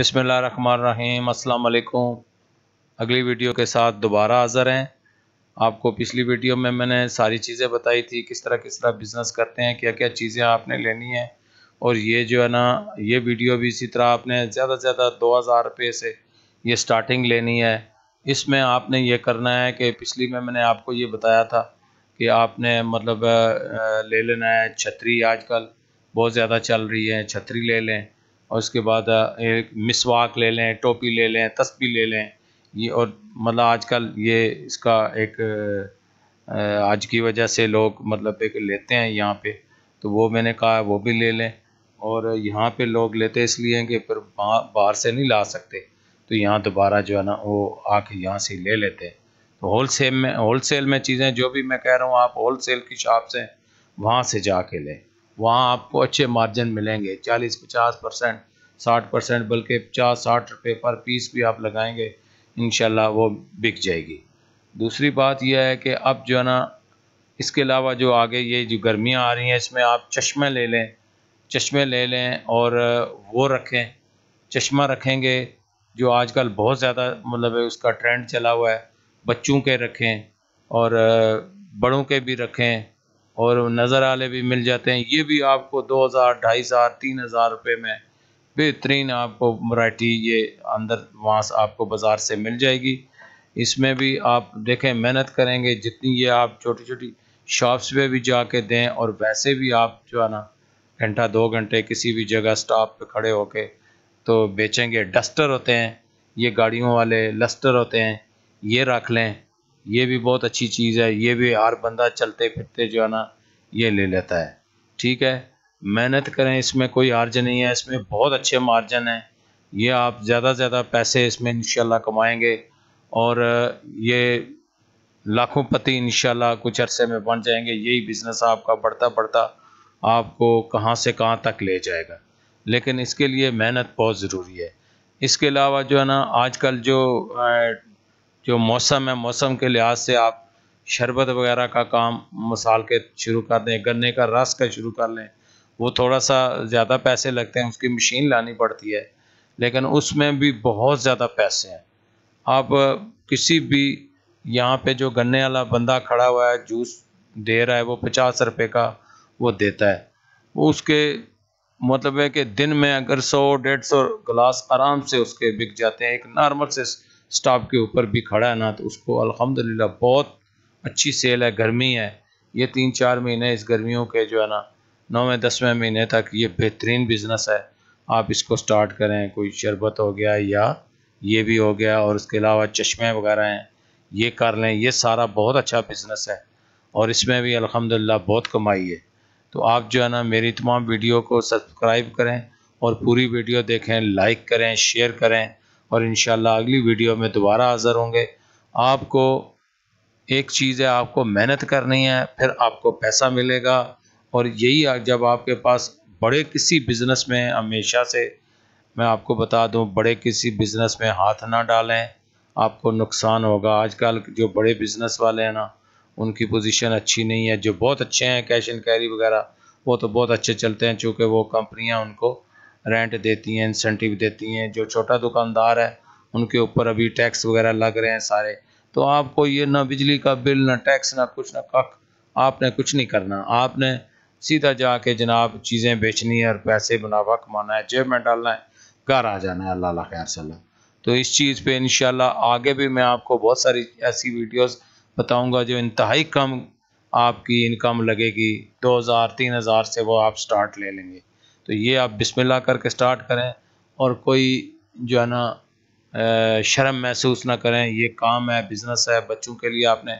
बसमीम अल्लाम अगली वीडियो के साथ दोबारा हाज़र हैं आपको पिछली वीडियो में मैंने सारी चीज़ें बताई थी किस तरह किस तरह बिज़नेस करते हैं क्या क्या चीज़ें आपने लेनी है और ये जो है ना ये वीडियो भी इसी तरह आपने ज़्यादा से ज़्यादा दो हज़ार रुपये से ये स्टार्टिंग लेनी है इसमें आपने ये करना है कि पिछली में मैंने आपको ये बताया था कि आपने मतलब ले लेना है छतरी आजकल बहुत ज़्यादा चल रही है छतरी ले लें और उसके बाद एक मिसवाक ले लें टोपी ले लें तस्बी ले लें ये और मतलब आजकल ये इसका एक आज की वजह से लोग मतलब एक लेते हैं यहाँ पे तो वो मैंने कहा वो भी ले लें और यहाँ पे लोग लेते इसलिए कि फिर बाहर से नहीं ला सकते तो यहाँ दोबारा जो है ना वो आके यहाँ से ले लेते हैं तो होल सेल में होल सेल में चीज़ें जो भी मैं कह रहा हूँ आप होल सेल की शॉप से वहाँ से जा के लें वहाँ आपको अच्छे मार्जिन मिलेंगे 40-50 परसेंट साठ परसेंट बल्कि पचास साठ रुपये पर पीस भी आप लगाएंगे इन वो बिक जाएगी दूसरी बात यह है कि अब जो है ना इसके अलावा जो आगे ये जो गर्मियाँ आ रही हैं इसमें आप चश्मे ले लें चश्मे ले लें और वो रखें चश्मा रखेंगे जो आजकल बहुत ज़्यादा मतलब उसका ट्रेंड चला हुआ है बच्चों के रखें और बड़ों के भी रखें और नज़र आले भी मिल जाते हैं ये भी आपको दो हज़ार ढाई हज़ार तीन हज़ार रुपये में बेहतरीन आपको वराइटी ये अंदर वहाँ से आपको बाज़ार से मिल जाएगी इसमें भी आप देखें मेहनत करेंगे जितनी ये आप छोटी छोटी शॉप्स पे भी जाके दें और वैसे भी आप जो है ना घंटा दो घंटे किसी भी जगह स्टॉप पे खड़े होके तो बेचेंगे डस्टर होते हैं ये गाड़ियों वाले लस्टर होते हैं ये रख लें ये भी बहुत अच्छी चीज़ है ये भी हर बंदा चलते फिरते जो है ना ये ले लेता है ठीक है मेहनत करें इसमें कोई हार्ज नहीं है इसमें बहुत अच्छे मार्जन हैं ये आप ज़्यादा से ज़्यादा पैसे इसमें इन कमाएंगे और ये लाखों पति इनशाला कुछ अरसे में बन जाएंगे यही बिज़नेस आपका बढ़ता बढ़ता आपको कहाँ से कहाँ तक ले जाएगा लेकिन इसके लिए मेहनत बहुत ज़रूरी है इसके अलावा जो है ना आजकल जो जो मौसम है मौसम के लिहाज से आप शरबत वगैरह का काम मसाल के शुरू कर दें गन्ने का रस का शुरू कर लें वो थोड़ा सा ज़्यादा पैसे लगते हैं उसकी मशीन लानी पड़ती है लेकिन उसमें भी बहुत ज़्यादा पैसे हैं आप किसी भी यहाँ पे जो गन्ने वाला बंदा खड़ा हुआ है जूस दे रहा है वो पचास रुपये का वो देता है वो उसके मतलब है कि दिन में अगर सौ डेढ़ सौ गिलास आराम से उसके बिक जाते हैं एक नॉर्मल से स्टॉप के ऊपर भी खड़ा है ना तो उसको अलहमदिल्ला बहुत अच्छी सेल है गर्मी है ये तीन चार महीने इस गर्मियों के जो है ना नौवें दसवें महीने तक ये बेहतरीन बिजनेस है आप इसको स्टार्ट करें कोई शरबत हो गया या ये भी हो गया और उसके अलावा चश्मे वगैरह हैं ये कर लें ये सारा बहुत अच्छा बिजनेस है और इसमें भी अलहमदिल्ला बहुत कमाई है तो आप जो है ना मेरी तमाम वीडियो को सब्सक्राइब करें और पूरी वीडियो देखें लाइक करें शेयर करें और इन अगली वीडियो में दोबारा हाज़िर होंगे आपको एक चीज़ है आपको मेहनत करनी है फिर आपको पैसा मिलेगा और यही जब आपके पास बड़े किसी बिज़नेस में हमेशा से मैं आपको बता दूं बड़े किसी बिज़नेस में हाथ ना डालें आपको नुकसान होगा आजकल जो बड़े बिज़नेस वाले हैं ना उनकी पोजीशन अच्छी नहीं है जो बहुत अच्छे हैं कैश एंड कैरी वगैरह वो तो बहुत अच्छे चलते हैं चूँकि वो कंपनियाँ उनको रेंट देती हैं इंसेंटिव देती हैं जो छोटा दुकानदार है उनके ऊपर अभी टैक्स वगैरह लग रहे हैं सारे तो आपको ये ना बिजली का बिल ना टैक्स ना कुछ ना कख आपने कुछ नहीं करना आपने सीधा जाके जनाब चीज़ें बेचनी है और पैसे मुनाफा कमाना है जेब में डालना है घर आ जाना है अल्लाह खैर सल्ला तो इस चीज़ पे इन आगे भी मैं आपको बहुत सारी ऐसी वीडियोस बताऊंगा जो इंतहाई कम आपकी इनकम लगेगी 2000 3000 से वो आप स्टार्ट ले लेंगे तो ये आप बिस्मिल्लाह करके स्टार्ट करें और कोई जो है ना शर्म महसूस ना करें ये काम है बिज़नेस है बच्चों के लिए आपने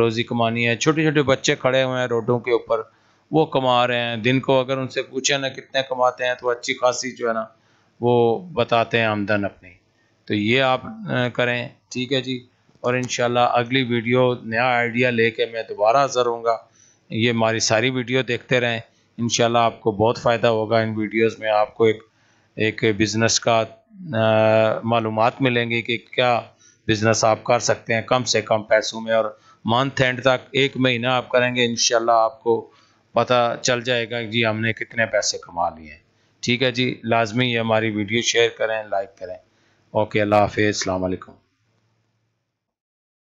रोज़ी कमानी है छोटे छोटे बच्चे खड़े हुए हैं रोडों के ऊपर वो कमा रहे हैं दिन को अगर उनसे पूछे ना कितने कमाते हैं तो अच्छी खासी जो है ना वो बताते हैं आमदन अपनी तो ये आप करें ठीक है जी और इन अगली वीडियो नया आइडिया लेके मैं दोबारा हाज़र हूँगा ये हमारी सारी वीडियो देखते रहें इन आपको बहुत फ़ायदा होगा इन वीडियोस में आपको एक एक बिज़नेस का मालूम मिलेंगे कि क्या बिज़नेस आप कर सकते हैं कम से कम पैसों में और मंथ एंड तक एक महीना आप करेंगे इन आपको पता चल जाएगा जी हमने कितने पैसे कमा लिए हैं ठीक है जी लाजमी हमारी वीडियो शेयर करें लाइक करें ओके अल्लाह हाफि अलकुम